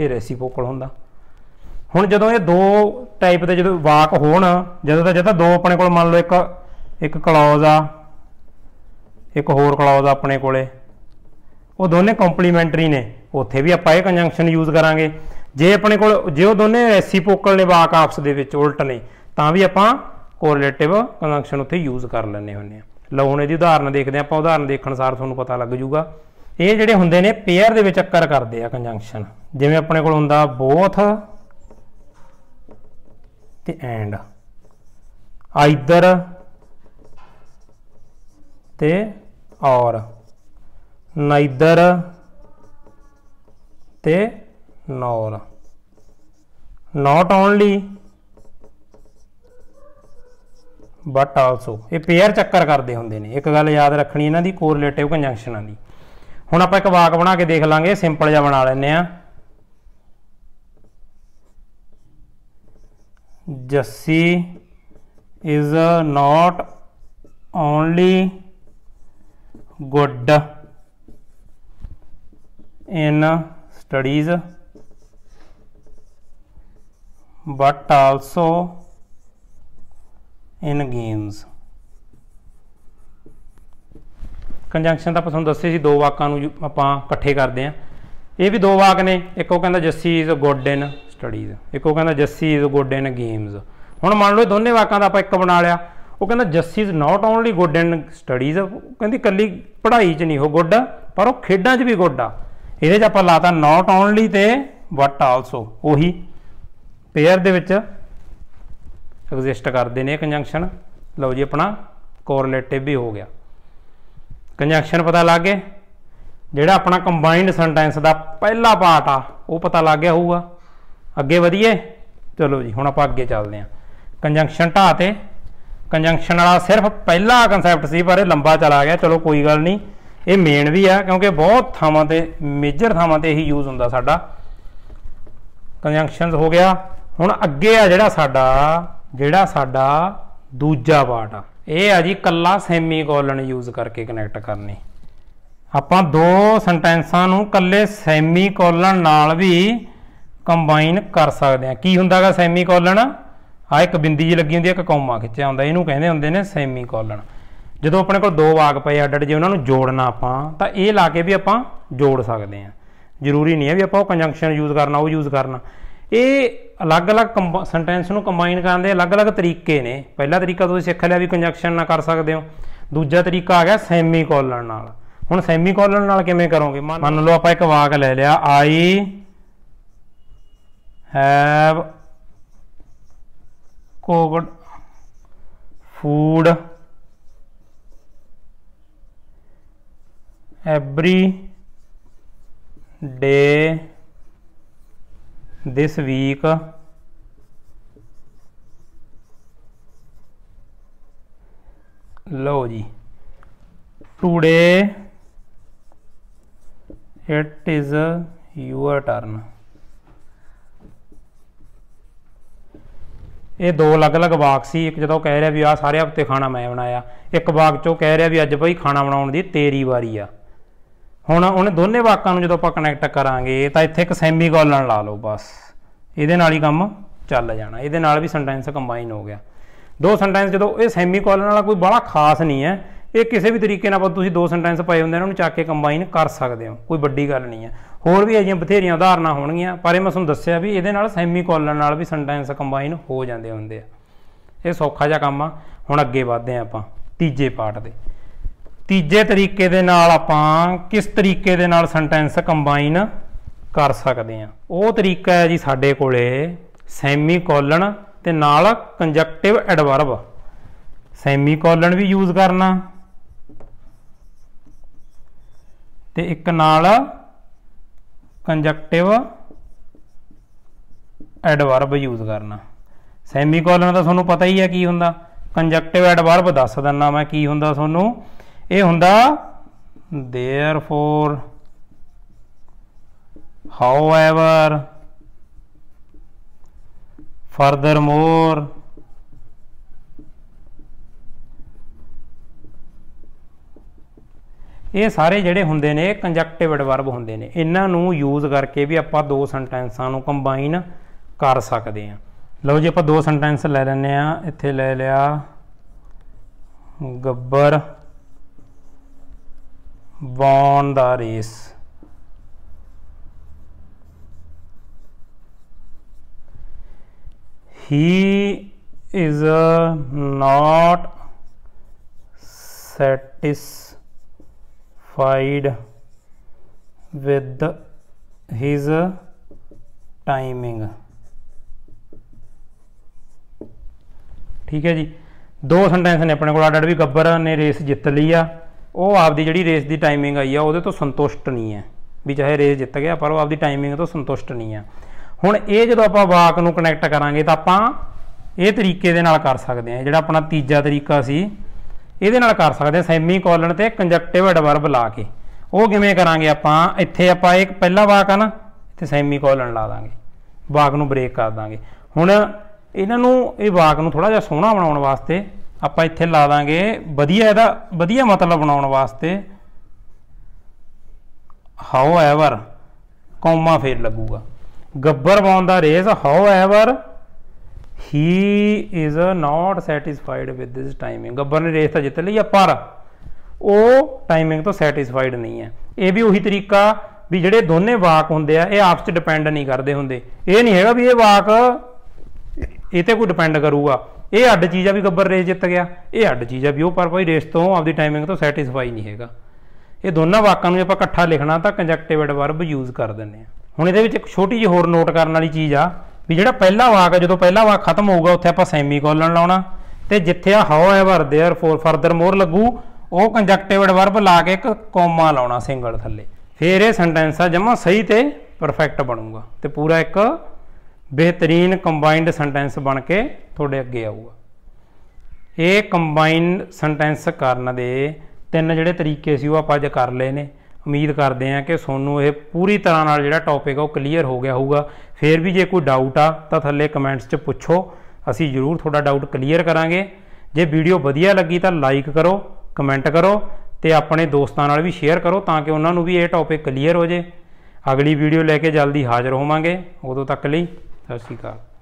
ਇਹ ਰੈਸੀਪੋਕਲ ਹੁੰਦਾ ਹੁਣ ਜਦੋਂ ਇਹ ਦੋ ਟਾਈਪ ਦੇ ਜਦੋਂ ਵਾਕ ਹੋਣ ਜਦੋਂ ਤਾਂ ਜਦੋਂ ਦੋ ਆਪਣੇ ਕੋਲ ਮੰਨ ਲਓ ਇੱਕ ਇੱਕ ਕਲੌਜ਼ ਆ ਇੱਕ ਹੋਰ ਕਲੌਜ਼ ਆਪਣੇ ਕੋਲੇ ਉਹ ਦੋਨੇ ਕੰਪਲੀਮੈਂਟਰੀ ਨੇ ਉੱਥੇ ਵੀ ਆਪਾਂ ਇਹ ਕੰਜੰਕਸ਼ਨ ਯੂਜ਼ ਕਰਾਂਗੇ ਜੇ ਆਪਣੇ ਕੋਲ ਜੇ ਉਹ ਦੋਨੇ ਰੈਸੀਪੋਕਲ ਨੇ ਵਾਕ ਆਪਸ ਦੇ ਵਿੱਚ ਉਲਟ ਨੇ ਤਾਂ ਵੀ ਆਪਾਂ ਕੋਰਲੇਟਿਵ ਕੰਜੰਕਸ਼ਨ ਉੱਥੇ ਯੂਜ਼ ਕਰ ਲੈਣੇ ਹੁੰਦੇ ਆ ਲਓ ਹੁਣ ਇਹਦੀ ਉਦਾਹਰਨ ਦੇਖਦੇ ਆਪਾਂ ਉਦਾਹਰਨ ਦੇਖਣ ਸਾਰ ਤੁਹਾਨੂੰ ਪਤਾ ਲੱਗ ਜੂਗਾ ਇਹ ਜਿਹੜੇ ਹੁੰਦੇ ਨੇ ਪੇਅਰ ਦੇ ਵਿੱਚ ਅਕਰ ਕਰਦੇ ਆ ਕਨਜੰਕਸ਼ਨ ਜਿਵੇਂ ਆਪਣੇ ਕੋਲ ਹੁੰਦਾ ਬੋਥ ਤੇ ਐਂਡ ਆਈਦਰ ਤੇ ਔਰ ਨਾਈਦਰ ਤੇ nor not only but also ਇਹ ਪੇਅਰ ਚੱਕਰ ਕਰਦੇ ਹੁੰਦੇ ਨੇ ਇੱਕ ਗੱਲ ਯਾਦ ਰੱਖਣੀ ਇਹਨਾਂ ਦੀ ਕੋਰਿਲੇਟਿਵ ਕੰਜੰਕਸ਼ਨਾਂ ਦੀ ਹੁਣ ਆਪਾਂ ਇੱਕ ਵਾਕ ਬਣਾ ਕੇ ਦੇਖ ਲਾਂਗੇ ਸਿੰਪਲ ਜਿਹਾ ਬਣਾ ਲੈਨੇ ਆ Jassi is not only good in studies but also in games conjunction ਤਾਂ ਆਪਾਂ ਤੁਹਾਨੂੰ ਦੱਸੇ ਸੀ ਦੋ ਵਾਕਾਂ ਨੂੰ ਆਪਾਂ ਇਕੱਠੇ ਕਰਦੇ ਆਂ ਇਹ ਵੀ ਦੋ ਵਾਕ ਨੇ ਇੱਕ ਉਹ ਕਹਿੰਦਾ Jassi is good in studies ਇੱਕ ਉਹ ਕਹਿੰਦਾ Jassi is good in games ਹੁਣ ਮੰਨ ਲਓ ਦੋਨੇ ਵਾਕਾਂ ਦਾ ਆਪਾਂ ਇੱਕ ਬਣਾ ਲਿਆ ਉਹ ਕਹਿੰਦਾ Jassi is not only good in studies ਕਹਿੰਦੀ ਕੱਲੀ ਪੜ੍ਹਾਈ 'ਚ ਨਹੀਂ ਉਹ ਗੁੱਡ ਪਰ ਉਹ ਖੇਡਾਂ 'ਚ ਵੀ ਗੁੱਡ ਆ ਇਹਦੇ 'ਚ ਆਪਾਂ ਲਾਤਾ ਨਾਟ ਓਨਲੀ ਤੇ ਬਟ ਆਲਸੋ ਉਹੀ ਪੇਅਰ ਦੇ ਵਿੱਚ ਐਗਜ਼ਿਸਟ ਕਰਦੇ ਨੇ ਕੰਜੰਕਸ਼ਨ ਲਓ ਜੀ ਆਪਣਾ ਕੋਰਲੇਟਿਵ ਵੀ ਹੋ ਗਿਆ ਕੰਜੰਕਸ਼ਨ ਪਤਾ ਲੱਗ ਗਿਆ ਜਿਹੜਾ ਆਪਣਾ ਕੰਬਾਈਨਡ ਸੈਂਟੈਂਸ ਦਾ ਪਹਿਲਾ ਪਾਰਟ ਆ ਉਹ ਪਤਾ ਲੱਗ ਗਿਆ ਹੋਊਗਾ ਅੱਗੇ ਵਧੀਏ ਚਲੋ ਜੀ ਹੁਣ ਆਪਾਂ ਅੱਗੇ ਚੱਲਦੇ ਹਾਂ ਕੰਜੰਕਸ਼ਨ ਢਾ ਤੇ ਕੰਜੰਕਸ਼ਨ ਵਾਲਾ ਸਿਰਫ ਪਹਿਲਾ ਕਨਸੈਪਟ ਸੀ ਪਰ ਇਹ ਲੰਬਾ ਚਲਾ ਗਿਆ ਚਲੋ ਕੋਈ ਗੱਲ ਨਹੀਂ ਇਹ ਮੇਨ ਵੀ ਆ ਕਿਉਂਕਿ ਬਹੁਤ ਥਾਵਾਂ ਤੇ ਮੇਜਰ ਥਾਵਾਂ ਤੇ ਇਹੀ ਯੂਜ਼ ਹੁੰਦਾ ਸਾਡਾ ਕੰਜੰਕਸ਼ਨਸ ਹੋ ਗਿਆ ਹੁਣ ਅੱਗੇ ਆ ਜਿਹੜਾ ਸਾਡਾ ਜਿਹੜਾ ਸਾਡਾ ਦੂਜਾ ਪਾਰਟ ਆ ਇਹ ਆ ਜੀ ਕੱਲਾ ਕੋਲਨ ਯੂਜ਼ ਕਰਕੇ ਕਨੈਕਟ ਕਰਨੀ ਆਪਾਂ ਦੋ ਸੈਂਟੈਂਸਾਂ ਨੂੰ ਕੱਲੇ ਕੋਲਨ ਨਾਲ ਵੀ ਕੰਬਾਈਨ ਕਰ ਸਕਦੇ ਆ ਕੀ ਹੁੰਦਾਗਾ ਕੋਲਨ ਆ ਇੱਕ ਬਿੰਦੀ ਜੀ ਲੱਗੀ ਹੁੰਦੀ ਆ ਇੱਕ ਕੌਮਾ ਖਿੱਚਿਆ ਹੁੰਦਾ ਇਹਨੂੰ ਕਹਿੰਦੇ ਹੁੰਦੇ ਨੇ ਸੈਮੀ ਕੋਲਨ ਜਦੋਂ ਆਪਣੇ ਕੋਲ ਦੋ ਵਾਕ ਪਏ ਅੱਡ ਜੇ ਉਹਨਾਂ ਨੂੰ ਜੋੜਨਾ ਆਪਾਂ ਤਾਂ ਇਹ ਲਾ ਕੇ ਵੀ ਆਪਾਂ ਜੋੜ ਸਕਦੇ ਆ ਜ਼ਰੂਰੀ ਨਹੀਂ ਹੈ ਵੀ ਆਪਾਂ ਉਹ ਕੰਜੰਕਸ਼ਨ ਯੂਜ਼ ਕਰਨਾ ਉਹ ਯੂਜ਼ ਕਰਨਾ ਇਹ ਅਲੱਗ-ਅਲੱਗ ਸੈਂਟੈਂਸ ਨੂੰ ਕੰਬਾਈਨ ਕਰਨ ਦੇ ਅਲੱਗ-ਅਲੱਗ ਤਰੀਕੇ ਨੇ ਪਹਿਲਾ ਤਰੀਕਾ ਤੁਸੀਂ ਸਿੱਖ ਲਿਆ ਵੀ ਕੰਜੰਕਸ਼ਨ ਨਾਲ ਕਰ ਸਕਦੇ ਹੋ ਦੂਜਾ ਤਰੀਕਾ ਆ ਗਿਆ ਸੈਮੀਕੋਲਨ ਨਾਲ ਹੁਣ ਸੈਮੀਕੋਲਨ ਨਾਲ ਕਿਵੇਂ ਕਰੋਗੇ ਮੰਨ ਲਓ ਆਪਾਂ ਇੱਕ ਵਾਕ ਲੈ ਲਿਆ I have cooked food every day this week ਲਓ ਜੀ today it is your turn ਇਹ ਦੋ ਅਲੱਗ-ਅਲੱਗ ਵਾਕ ਸੀ ਇੱਕ ਜਦੋਂ ਕਹਿ ਰਿਹਾ ਵੀ ਆ ਸਾਰੇ ਹਫਤੇ ਖਾਣਾ ਮੈਂ ਬਣਾਇਆ ਇੱਕ ਵਾਕ ਚੋਂ ਕਹਿ ਰਿਹਾ ਵੀ ਅੱਜ ਭਾਈ ਖਾਣਾ ਬਣਾਉਣ ਦੀ ਤੇਰੀ ਵਾਰੀ ਆ ਹੁਣ ਉਹਨੇ ਦੋਨੇ ਵਾਕਾਂ ਨੂੰ ਜਦੋਂ ਆਪਾਂ ਕਨੈਕਟ ਕਰਾਂਗੇ ਤਾਂ ਇੱਥੇ ਇੱਕ ਸੈਮੀ ਕੋਲਨ ਲਾ ਲਓ ਬਸ ਇਹਦੇ ਨਾਲ ਹੀ ਕੰਮ ਚੱਲ ਜਾਣਾ ਇਹਦੇ ਨਾਲ ਵੀ ਸੈਂਟੈਂਸ ਕੰਬਾਈਨ ਹੋ ਗਿਆ ਦੋ ਸੈਂਟੈਂਸ ਜਦੋਂ ਇਹ ਸੈਮੀ ਕੋਲਨ ਵਾਲਾ ਕੋਈ ਬੜਾ ਖਾਸ ਨਹੀਂ ਹੈ ਇਹ ਕਿਸੇ ਵੀ ਤਰੀਕੇ ਨਾਲ ਤੁਸੀਂ ਦੋ ਸੈਂਟੈਂਸ ਪਏ ਹੁੰਦੇ ਇਹਨਾਂ ਨੂੰ ਚੱਕ ਕੇ ਕੰਬਾਈਨ ਕਰ ਸਕਦੇ ਹੋ ਕੋਈ ਵੱਡੀ ਗੱਲ ਨਹੀਂ ਹੈ ਹੋਰ ਵੀ ਅਜਿਹੀਆਂ ਬਥੇਰੀਆਂ ਉਦਾਹਰਨਾਂ ਹੋਣਗੀਆਂ ਪਰ ਇਹ ਮੈਂ ਤੁਹਾਨੂੰ ਦੱਸਿਆ ਵੀ ਇਹਦੇ ਨਾਲ ਸੈਮੀ ਕੋਲਨ ਨਾਲ ਵੀ ਸੈਂਟੈਂਸ ਕੰਬਾਈਨ ਹੋ ਜਾਂਦੇ ਹੁੰਦੇ ਆ ਇਹ ਸੌਖਾ ਜਿਹਾ ਕੰਮ ਆ ਹੁਣ ਅੱਗੇ ਵਧਦੇ ਆ ਆਪਾਂ ਤੀਜੇ ਪਾਰਟ ਦੇ ਤੀਜੇ ਤਰੀਕੇ ਦੇ ਨਾਲ ਆਪਾਂ ਕਿਸ ਤਰੀਕੇ ਦੇ ਨਾਲ ਸੈਂਟੈਂਸ ਕੰਬਾਈਨ ਕਰ ਸਕਦੇ ਆ ਉਹ ਤਰੀਕਾ ਹੈ ਜੀ ਸਾਡੇ ਕੋਲੇ ਸੈਮੀ ਕੋਲਨ ਤੇ ਨਾਲ ਕੰਜੈਕਟਿਵ ਐਡਵਰਬ ਸੈਮੀ ਕੋਲਨ ਵੀ ਯੂਜ਼ ਕਰਨਾ ਤੇ ਇੱਕ ਨਾਲ ਕੰਜੈਕਟਿਵ ਐਡਵਰਬ ਯੂਜ਼ ਕਰਨਾ ਸੈਮੀ ਕੋਲਨ ਦਾ ਤੁਹਾਨੂੰ ਪਤਾ ਹੀ ਹੈ ਕੀ ਹੁੰਦਾ ਕੰਜੈਕਟਿਵ ਐਡਵਰਬ ਦੱਸ ਦਿੰਨਾ ਮੈਂ ਕੀ ਹੁੰਦਾ ਤੁਹਾਨੂੰ ਇਹ ਹੁੰਦਾ ਹਾਊਐਵਰ ਫਰਦਰ ਮੋਰ ਇਹ ਸਾਰੇ ਜਿਹੜੇ ਹੁੰਦੇ ਨੇ ਕੰਜੈਕਟਿਵ ਐਡਵਰਬ ਹੁੰਦੇ ਨੇ ਇਹਨਾਂ ਨੂੰ ਯੂਜ਼ ਕਰਕੇ ਵੀ ਆਪਾਂ ਦੋ ਸੈਂਟੈਂਸਾਂ ਨੂੰ ਕੰਬਾਈਨ ਕਰ ਸਕਦੇ ਆ ਲਓ ਜੀ ਆਪਾਂ ਦੋ ਸੈਂਟੈਂਸ ਲੈ ਲੈਨੇ ਆ ਇੱਥੇ ਲੈ ਲਿਆ ਗੱਬਰ won the race. He is uh, not satisfied with the, his uh, timing. ठीक है जी दो सेंटेंस ने अपने को ਆਡਰ ਵੀ ਗੱਬਰ ਨੇ ਰੇਸ ਜਿੱਤ ਲਈ ਆ ਉਹ ਆਪਦੀ ਜਿਹੜੀ ਰੇਸ ਦੀ ਟਾਈਮਿੰਗ ਆਈ ਆ ਉਹਦੇ ਤੋਂ ਸੰਤੁਸ਼ਟ ਨਹੀਂ ਹੈ ਵੀ ਚਾਹੇ ਰੇਸ ਜਿੱਤ ਗਿਆ ਪਰ ਉਹ ਆਪਦੀ ਟਾਈਮਿੰਗ ਤੋਂ ਸੰਤੁਸ਼ਟ ਨਹੀਂ ਹੈ ਹੁਣ ਇਹ ਜਦੋਂ ਆਪਾਂ ਵਾਕ ਨੂੰ ਕਨੈਕਟ ਕਰਾਂਗੇ ਤਾਂ ਆਪਾਂ ਇਹ ਤਰੀਕੇ ਦੇ ਨਾਲ ਕਰ ਸਕਦੇ ਹਾਂ ਜਿਹੜਾ ਆਪਣਾ ਤੀਜਾ ਤਰੀਕਾ ਸੀ ਇਹਦੇ ਨਾਲ ਕਰ ਸਕਦੇ ਹਾਂ ਸੈਮੀ ਕੋਲਨ ਤੇ ਕੰਜੈਕਟਿਵ ਐਡਵਰਬ ਲਾ ਕੇ ਉਹ ਕਿਵੇਂ ਕਰਾਂਗੇ ਆਪਾਂ ਇੱਥੇ ਆਪਾਂ ਇੱਕ ਪਹਿਲਾ ਵਾਕ ਆ ਨਾ ਇੱਥੇ ਸੈਮੀ ਕੋਲਨ ਲਾ ਦਾਂਗੇ ਵਾਕ ਨੂੰ ਬ੍ਰੇਕ ਕਰ ਦਾਂਗੇ ਹੁਣ ਇਹਨਾਂ ਨੂੰ ਇਹ ਵਾਕ ਨੂੰ ਥੋੜਾ ਜਿਹਾ ਸੋਹਣਾ ਬਣਾਉਣ ਵਾਸਤੇ ਆਪਾਂ ਇੱਥੇ ਲਾ ਦਾਂਗੇ ਵਧੀਆ ਇਹਦਾ ਵਧੀਆ ਮਤਲਬ ਬਣਾਉਣ ਵਾਸਤੇ ਹਾਊ ਐਵਰ ਕੌਮਾ ਫੇਰ ਲੱਗੂਗਾ Gabbar won the race however he is not satisfied with this timing Gabbar ਨੇ ਰੇਸ ਤਾਂ ਜਿੱਤ ਲਈ ਆ ਪਰ ਉਹ ਟਾਈਮਿੰਗ ਤੋਂ ਸੈਟੀਸਫਾਈਡ ਨਹੀਂ ਹੈ ਇਹ ਵੀ ਉਹੀ ਤਰੀਕਾ ਵੀ ਜਿਹੜੇ ਦੋਨੇ ਵਾਕ ਹੁੰਦੇ ਆ ਇਹ ਆਪਸ 'ਚ ਡਿਪੈਂਡ ਨਹੀਂ ਕਰਦੇ ਹੁੰਦੇ ਇਹ ਨਹੀਂ ਹੈਗਾ ਵੀ ਇਹ ਵਾਕ ਇਹ ਤੇ ਕੋਈ ਡਿਪੈਂਡ ਕਰੂਗਾ ਇਹ ਅੱਡ ਚੀਜ਼ ਆ ਵੀ ਗੱਬਰ ਰੇਸ ਜਿੱਤ ਗਿਆ ਇਹ ਅੱਡ ਚੀਜ਼ ਆ ਵੀ ਉਹ ਪਰ ਭਾਈ ਰੇਸ ਤੋਂ ਆਪਦੀ ਟਾਈਮਿੰਗ ਤੋਂ ਸੈਟੀਸਫਾਈ ਨਹੀਂ ਹੈਗਾ ਇਹ ਦੋਨਾਂ ਵਾਕਾਂ ਨੂੰ ਆਪਾਂ ਇਕੱਠਾ ਲਿਖਣਾ ਤਾਂ ਕੰਜੈਕਟਿਵ ਐਡਵਰਬ ਯੂਜ਼ ਕਰ ਦਿੰਨੇ ਆ ਹੁਣ ਇਹਦੇ ਵਿੱਚ ਇੱਕ ਛੋਟੀ ਜਿਹੀ ਹੋਰ ਨੋਟ ਕਰਨ ਵਾਲੀ ਚੀਜ਼ ਆ ਵੀ ਜਿਹੜਾ ਪਹਿਲਾ ਵਾਕ ਆ ਜਦੋਂ ਪਹਿਲਾ ਵਾਕ ਖਤਮ ਹੋਊਗਾ ਉੱਥੇ ਆਪਾਂ ਸੈਮੀਕੋਲਨ ਲਾਉਣਾ ਤੇ ਜਿੱਥੇ ਆ ever therefore furthermore ਲੱਗੂ ਉਹ ਕੰਜੈਕਟਿਵ ਐਡਵਰਬ ਲਾ ਕੇ ਇੱਕ ਕੋਮਾ ਲਾਉਣਾ ਸਿੰਗਲ ਥੱਲੇ ਫਿਰ ਇਹ ਸੈਂਟੈਂਸ ਆ ਜਮਾ ਸਹੀ ਤੇ ਪਰਫੈਕਟ ਬਣੂਗਾ ਤੇ ਪੂਰਾ ਇੱਕ ਬਿਹਤਰੀਨ ਕੰਬਾਈਨਡ ਸੈਂਟੈਂਸ ਬਣ ਕੇ ਤੁਹਾਡੇ ਅੱਗੇ ਆਊਗਾ ਇਹ ਕੰਬਾਈਨਡ ਸੈਂਟੈਂਸ ਕਰਨ ਦੇ ਤਿੰਨ ਜਿਹੜੇ ਤਰੀਕੇ ਸੀ ਉਹ ਆਪਾਂ ਅੱਜ ਕਰ ਲਏ ਨੇ ਉਮੀਦ ਕਰਦੇ ਆ ਕਿ ਤੁਹਾਨੂੰ ਇਹ ਪੂਰੀ ਤਰ੍ਹਾਂ ਨਾਲ ਜਿਹੜਾ ਟੌਪਿਕ ਆ ਉਹ ਕਲੀਅਰ ਹੋ ਗਿਆ ਹੋਊਗਾ ਫੇਰ ਵੀ ਜੇ ਕੋਈ ਡਾਊਟ ਆ ਤਾਂ ਥੱਲੇ ਕਮੈਂਟਸ 'ਚ ਪੁੱਛੋ ਅਸੀਂ ਜ਼ਰੂਰ ਤੁਹਾਡਾ ਡਾਊਟ ਕਲੀਅਰ ਕਰਾਂਗੇ ਜੇ ਵੀਡੀਓ ਵਧੀਆ ਲੱਗੀ ਤਾਂ ਲਾਈਕ ਕਰੋ ਕਮੈਂਟ ਕਰੋ ਤੇ ਆਪਣੇ ਦੋਸਤਾਂ ਨਾਲ ਵੀ ਸ਼ੇਅਰ ਕਰੋ ਤਾਂ ਕਿ ਉਹਨਾਂ ਨੂੰ ਵੀ ਇਹ ਟੌਪਿਕ ਕਲੀਅਰ ਹੋ ਜੇ ਅਗਲੀ ਵੀਡੀਓ ਲੈ ਕੇ ਜਲਦੀ ਹਾਜ਼ਰ ਹੋਵਾਂਗੇ ਉਦੋਂ ਤੱਕ ਲਈ Así que...